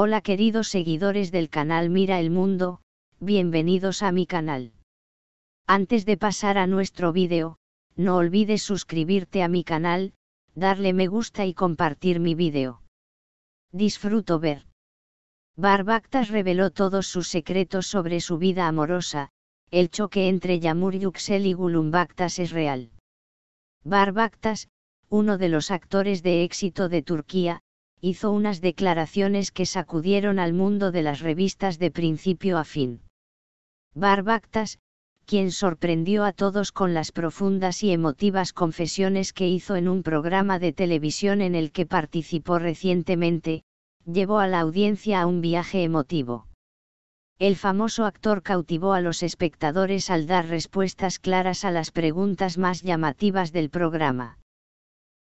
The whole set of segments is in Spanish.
Hola queridos seguidores del canal Mira el Mundo, bienvenidos a mi canal. Antes de pasar a nuestro vídeo, no olvides suscribirte a mi canal, darle me gusta y compartir mi vídeo. Disfruto ver. Barbactas reveló todos sus secretos sobre su vida amorosa, el choque entre Yamur Yuxel y Gulumbaktas es real. Barbactas, uno de los actores de éxito de Turquía, hizo unas declaraciones que sacudieron al mundo de las revistas de principio a fin. Barbactas, quien sorprendió a todos con las profundas y emotivas confesiones que hizo en un programa de televisión en el que participó recientemente, llevó a la audiencia a un viaje emotivo. El famoso actor cautivó a los espectadores al dar respuestas claras a las preguntas más llamativas del programa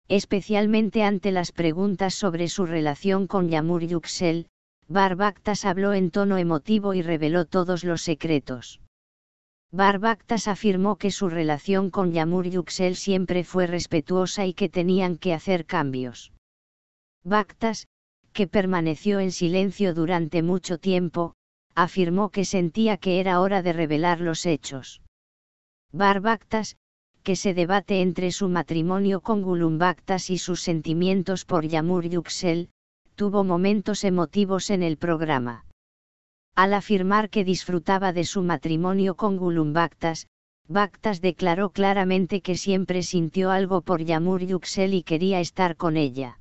especialmente ante las preguntas sobre su relación con Yamur Yuxel, Barbactas habló en tono emotivo y reveló todos los secretos. Barbactas afirmó que su relación con Yamur Yuxel siempre fue respetuosa y que tenían que hacer cambios. Bactas, que permaneció en silencio durante mucho tiempo, afirmó que sentía que era hora de revelar los hechos. Barbactas, que se debate entre su matrimonio con Gulumbaktas y sus sentimientos por Yamur Yuxel, tuvo momentos emotivos en el programa. Al afirmar que disfrutaba de su matrimonio con Gulumbactas, Bactas declaró claramente que siempre sintió algo por Yamur Yuxel y quería estar con ella.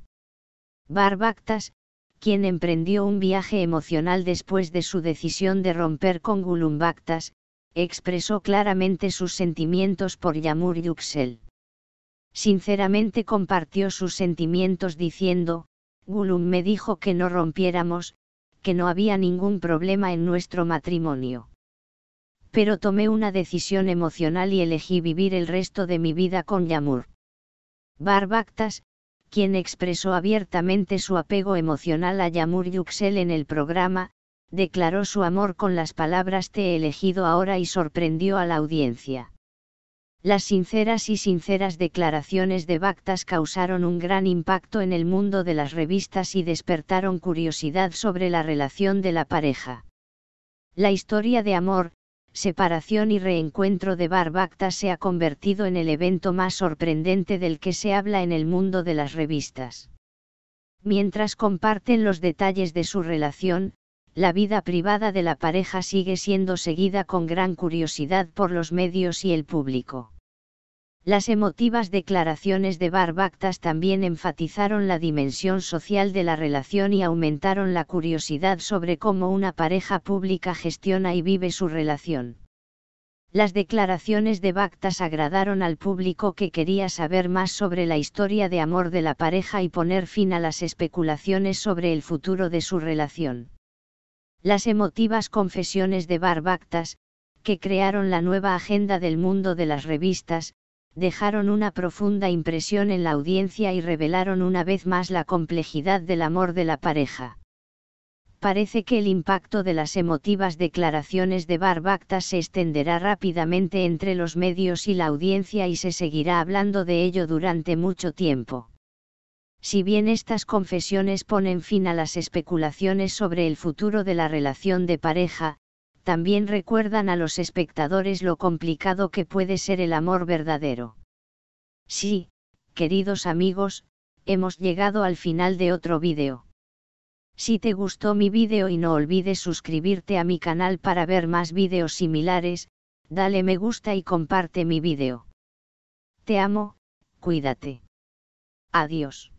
Barbactas, quien emprendió un viaje emocional después de su decisión de romper con Gulumbactas, expresó claramente sus sentimientos por Yamur Yuxel. Sinceramente compartió sus sentimientos diciendo, Gulum me dijo que no rompiéramos, que no había ningún problema en nuestro matrimonio. Pero tomé una decisión emocional y elegí vivir el resto de mi vida con Yamur. Barbactas, quien expresó abiertamente su apego emocional a Yamur Yuxel en el programa, declaró su amor con las palabras Te he elegido ahora y sorprendió a la audiencia. Las sinceras y sinceras declaraciones de Bactas causaron un gran impacto en el mundo de las revistas y despertaron curiosidad sobre la relación de la pareja. La historia de amor, separación y reencuentro de Bar se ha convertido en el evento más sorprendente del que se habla en el mundo de las revistas. Mientras comparten los detalles de su relación, la vida privada de la pareja sigue siendo seguida con gran curiosidad por los medios y el público. Las emotivas declaraciones de Barbactas también enfatizaron la dimensión social de la relación y aumentaron la curiosidad sobre cómo una pareja pública gestiona y vive su relación. Las declaraciones de Bactas agradaron al público que quería saber más sobre la historia de amor de la pareja y poner fin a las especulaciones sobre el futuro de su relación. Las emotivas confesiones de Barbactas, que crearon la nueva agenda del mundo de las revistas, dejaron una profunda impresión en la audiencia y revelaron una vez más la complejidad del amor de la pareja. Parece que el impacto de las emotivas declaraciones de Barbactas se extenderá rápidamente entre los medios y la audiencia y se seguirá hablando de ello durante mucho tiempo. Si bien estas confesiones ponen fin a las especulaciones sobre el futuro de la relación de pareja, también recuerdan a los espectadores lo complicado que puede ser el amor verdadero. Sí, queridos amigos, hemos llegado al final de otro vídeo. Si te gustó mi vídeo y no olvides suscribirte a mi canal para ver más vídeos similares, dale me gusta y comparte mi vídeo. Te amo, cuídate. Adiós.